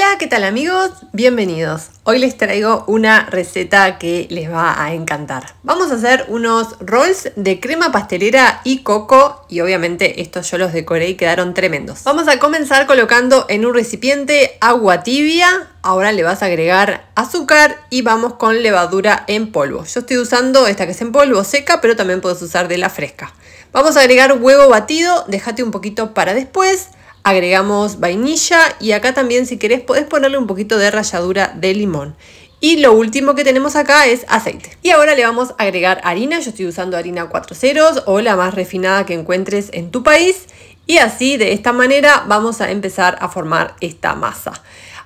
Hola, ¿qué tal amigos? Bienvenidos. Hoy les traigo una receta que les va a encantar. Vamos a hacer unos rolls de crema pastelera y coco y obviamente estos yo los decoré y quedaron tremendos. Vamos a comenzar colocando en un recipiente agua tibia. Ahora le vas a agregar azúcar y vamos con levadura en polvo. Yo estoy usando esta que es en polvo seca, pero también puedes usar de la fresca. Vamos a agregar huevo batido, déjate un poquito para después agregamos vainilla y acá también si querés podés ponerle un poquito de ralladura de limón. Y lo último que tenemos acá es aceite. Y ahora le vamos a agregar harina, yo estoy usando harina 4 ceros o la más refinada que encuentres en tu país. Y así de esta manera vamos a empezar a formar esta masa.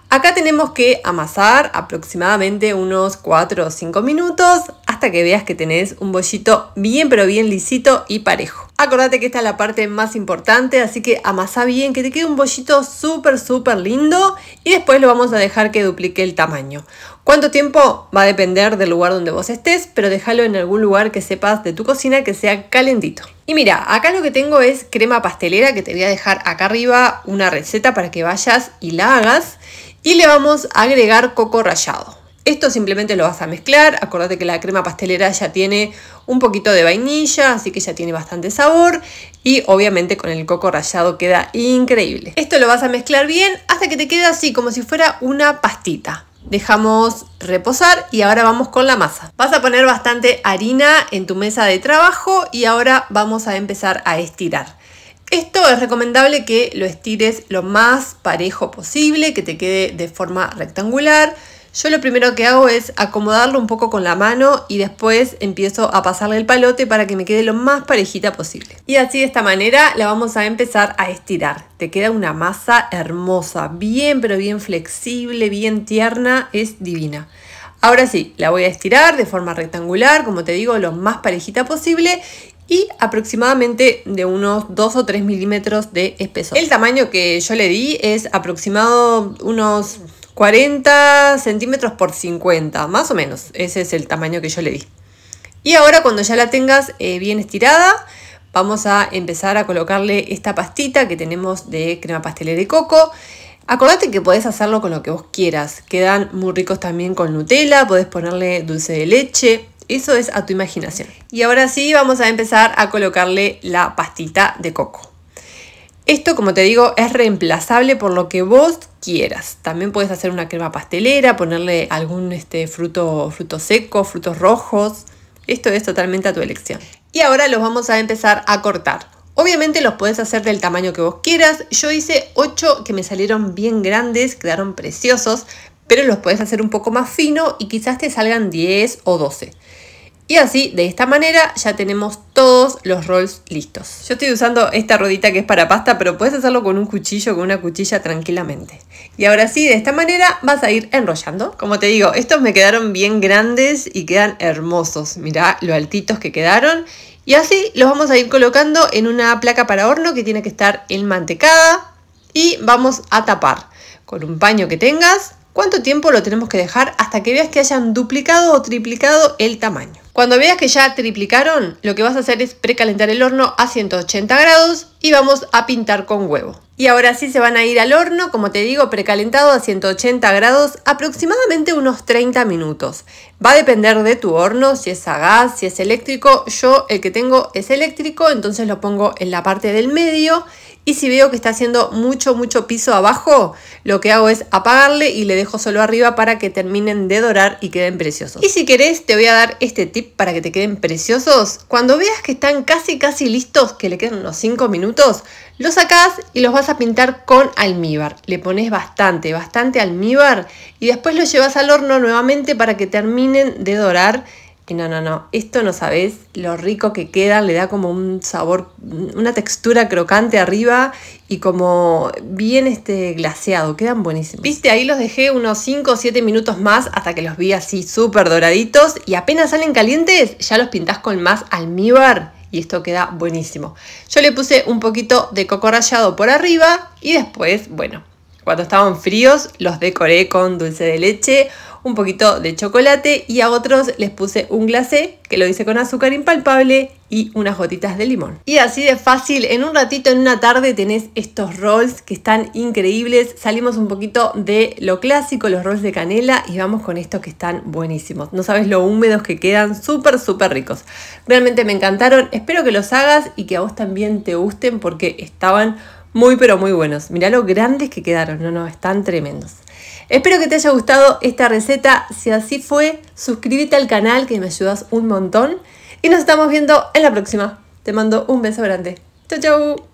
Acá tenemos que amasar aproximadamente unos 4 o 5 minutos hasta que veas que tenés un bollito bien pero bien lisito y parejo. Acordate que esta es la parte más importante, así que amasá bien, que te quede un bollito súper, súper lindo y después lo vamos a dejar que duplique el tamaño. ¿Cuánto tiempo? Va a depender del lugar donde vos estés, pero déjalo en algún lugar que sepas de tu cocina que sea calentito. Y mira, acá lo que tengo es crema pastelera que te voy a dejar acá arriba una receta para que vayas y la hagas y le vamos a agregar coco rallado. Esto simplemente lo vas a mezclar, acordate que la crema pastelera ya tiene un poquito de vainilla, así que ya tiene bastante sabor y obviamente con el coco rallado queda increíble. Esto lo vas a mezclar bien hasta que te quede así como si fuera una pastita. Dejamos reposar y ahora vamos con la masa. Vas a poner bastante harina en tu mesa de trabajo y ahora vamos a empezar a estirar. Esto es recomendable que lo estires lo más parejo posible, que te quede de forma rectangular. Yo lo primero que hago es acomodarlo un poco con la mano y después empiezo a pasarle el palote para que me quede lo más parejita posible. Y así de esta manera la vamos a empezar a estirar. Te queda una masa hermosa, bien pero bien flexible, bien tierna, es divina. Ahora sí, la voy a estirar de forma rectangular, como te digo, lo más parejita posible y aproximadamente de unos 2 o 3 milímetros de espesor. El tamaño que yo le di es aproximado unos 40 centímetros por 50, más o menos. Ese es el tamaño que yo le di. Y ahora cuando ya la tengas eh, bien estirada, vamos a empezar a colocarle esta pastita que tenemos de crema pastelera de coco. Acordate que podés hacerlo con lo que vos quieras. Quedan muy ricos también con Nutella, podés ponerle dulce de leche. Eso es a tu imaginación. Y ahora sí vamos a empezar a colocarle la pastita de coco. Esto, como te digo, es reemplazable por lo que vos quieras. También puedes hacer una crema pastelera, ponerle algún este, fruto, fruto seco, frutos rojos. Esto es totalmente a tu elección. Y ahora los vamos a empezar a cortar. Obviamente los puedes hacer del tamaño que vos quieras. Yo hice 8 que me salieron bien grandes, quedaron preciosos, pero los puedes hacer un poco más fino y quizás te salgan 10 o 12. Y así, de esta manera, ya tenemos todos los rolls listos. Yo estoy usando esta rodita que es para pasta, pero puedes hacerlo con un cuchillo, con una cuchilla tranquilamente. Y ahora sí, de esta manera vas a ir enrollando. Como te digo, estos me quedaron bien grandes y quedan hermosos. Mirá lo altitos que quedaron. Y así los vamos a ir colocando en una placa para horno que tiene que estar enmantecada. Y vamos a tapar con un paño que tengas. ¿Cuánto tiempo lo tenemos que dejar hasta que veas que hayan duplicado o triplicado el tamaño? Cuando veas que ya triplicaron, lo que vas a hacer es precalentar el horno a 180 grados y vamos a pintar con huevo. Y ahora sí se van a ir al horno, como te digo, precalentado a 180 grados, aproximadamente unos 30 minutos. Va a depender de tu horno, si es a gas, si es eléctrico. Yo el que tengo es eléctrico, entonces lo pongo en la parte del medio. Y si veo que está haciendo mucho, mucho piso abajo, lo que hago es apagarle y le dejo solo arriba para que terminen de dorar y queden preciosos. Y si querés, te voy a dar este tip para que te queden preciosos. Cuando veas que están casi, casi listos, que le quedan unos 5 minutos, los sacas y los vas vas a pintar con almíbar. Le pones bastante, bastante almíbar y después lo llevas al horno nuevamente para que terminen de dorar. no, no, no, esto no sabes lo rico que queda, le da como un sabor, una textura crocante arriba y como bien este glaseado, quedan buenísimos. Viste, ahí los dejé unos 5 o 7 minutos más hasta que los vi así súper doraditos y apenas salen calientes ya los pintas con más almíbar y esto queda buenísimo. Yo le puse un poquito de coco rallado por arriba y después, bueno, cuando estaban fríos los decoré con dulce de leche, un poquito de chocolate y a otros les puse un glacé que lo hice con azúcar impalpable y unas gotitas de limón. Y así de fácil, en un ratito, en una tarde tenés estos rolls que están increíbles. Salimos un poquito de lo clásico, los rolls de canela y vamos con estos que están buenísimos. No sabes lo húmedos que quedan, súper, súper ricos. Realmente me encantaron, espero que los hagas y que a vos también te gusten porque estaban muy pero muy buenos. Mirá lo grandes que quedaron, no, no, están tremendos. Espero que te haya gustado esta receta. Si así fue, suscríbete al canal que me ayudas un montón. Y nos estamos viendo en la próxima. Te mando un beso grande. Chau, chau.